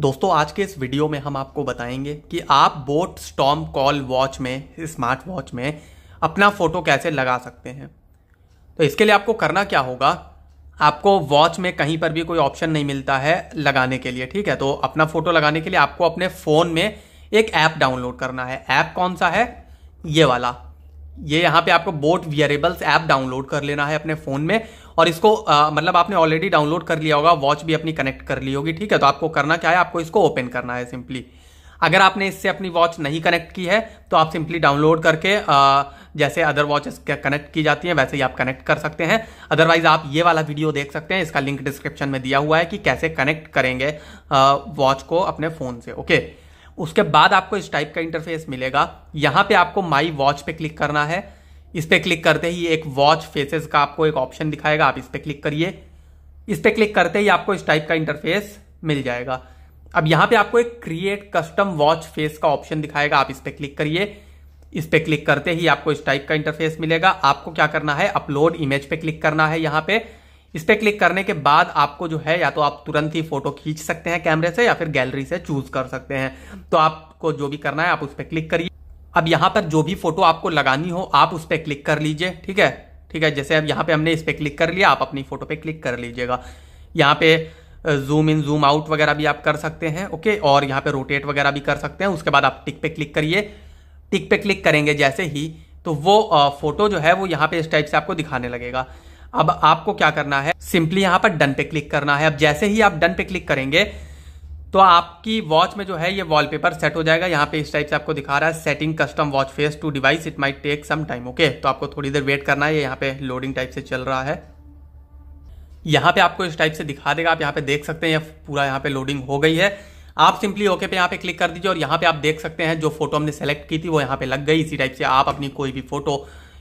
दोस्तों आज के इस वीडियो में हम आपको बताएंगे कि आप बोट स्टॉम कॉल वॉच में स्मार्ट वॉच में अपना फ़ोटो कैसे लगा सकते हैं तो इसके लिए आपको करना क्या होगा आपको वॉच में कहीं पर भी कोई ऑप्शन नहीं मिलता है लगाने के लिए ठीक है तो अपना फ़ोटो लगाने के लिए आपको अपने फ़ोन में एक ऐप डाउनलोड करना है ऐप कौन सा है ये वाला ये यहाँ पे आपको बोट वियरेबल्स ऐप डाउनलोड कर लेना है अपने फ़ोन में और इसको आ, मतलब आपने ऑलरेडी डाउनलोड कर लिया होगा वॉच भी अपनी कनेक्ट कर ली होगी ठीक है तो आपको करना क्या है आपको इसको ओपन करना है सिंपली अगर आपने इससे अपनी वॉच नहीं कनेक्ट की है तो आप सिंपली डाउनलोड करके आ, जैसे अदर वॉचेस कनेक्ट की जाती हैं वैसे ही आप कनेक्ट कर सकते हैं अदरवाइज आप ये वाला वीडियो देख सकते हैं इसका लिंक डिस्क्रिप्शन में दिया हुआ है कि कैसे कनेक्ट करेंगे वॉच को अपने फ़ोन से ओके उसके बाद आपको इस टाइप का इंटरफेस मिलेगा यहाँ पे आपको माई वॉच पे क्लिक करना है इस पर क्लिक करते ही एक वॉच फेसेस का आपको एक ऑप्शन दिखाएगा आप इस पर क्लिक करिए इस पर क्लिक करते ही आपको इस टाइप का इंटरफेस मिल जाएगा अब यहाँ पे आपको एक क्रिएट कस्टम वॉच फेस का ऑप्शन दिखाएगा आप इस पर क्लिक करिए इस पर क्लिक करते ही आपको इस टाइप का इंटरफेस मिलेगा आपको क्या करना है अपलोड इमेज पे क्लिक करना है यहाँ पे इस पर क्लिक करने के बाद आपको जो है या तो आप तुरंत ही फोटो खींच सकते हैं कैमरे से या फिर गैलरी से चूज कर सकते हैं तो आपको जो भी करना है आप उस पर क्लिक करिए अब यहां पर जो भी फोटो आपको लगानी हो आप उस पर क्लिक कर लीजिए ठीक है ठीक है जैसे अब यहाँ पे हमने इस पर क्लिक कर लिया आप अपनी फोटो पे क्लिक कर लीजिएगा यहाँ पे जूम इन जूम आउट वगैरह भी आप कर सकते हैं ओके और यहाँ पे रोटेट वगैरह भी कर सकते हैं उसके बाद आप टिक पे क्लिक करिए टिक पे क्लिक करेंगे जैसे ही तो वो फोटो जो है वो यहाँ पे इस टाइप से आपको दिखाने लगेगा अब आपको क्या करना है सिंपली यहाँ पर डन पे क्लिक करना है अब जैसे ही आप डन पे क्लिक करेंगे तो आपकी वॉच में जो है ये वॉलपेपर सेट हो जाएगा यहाँ पे इस टाइप से आपको दिखा रहा है setting custom watch face to device it might take some time okay तो आपको थोड़ी देर वेट करना है ये यहाँ पे लोडिंग टाइप से चल रहा है यहाँ पे आपको इस टाइप से दिखा देगा आप यहाँ पे देख सकते हैं यह पूरा यहाँ पे लोडिंग हो गई है आप सिंपली ओके पे यहाँ पे क्लिक कर दीजिए और यहाँ पे आप देख सकते हैं जो फोटो हमने सेलेक्ट की थी वो यहाँ पे लग गई इसी टाइप से आप अपनी कोई भी फोटो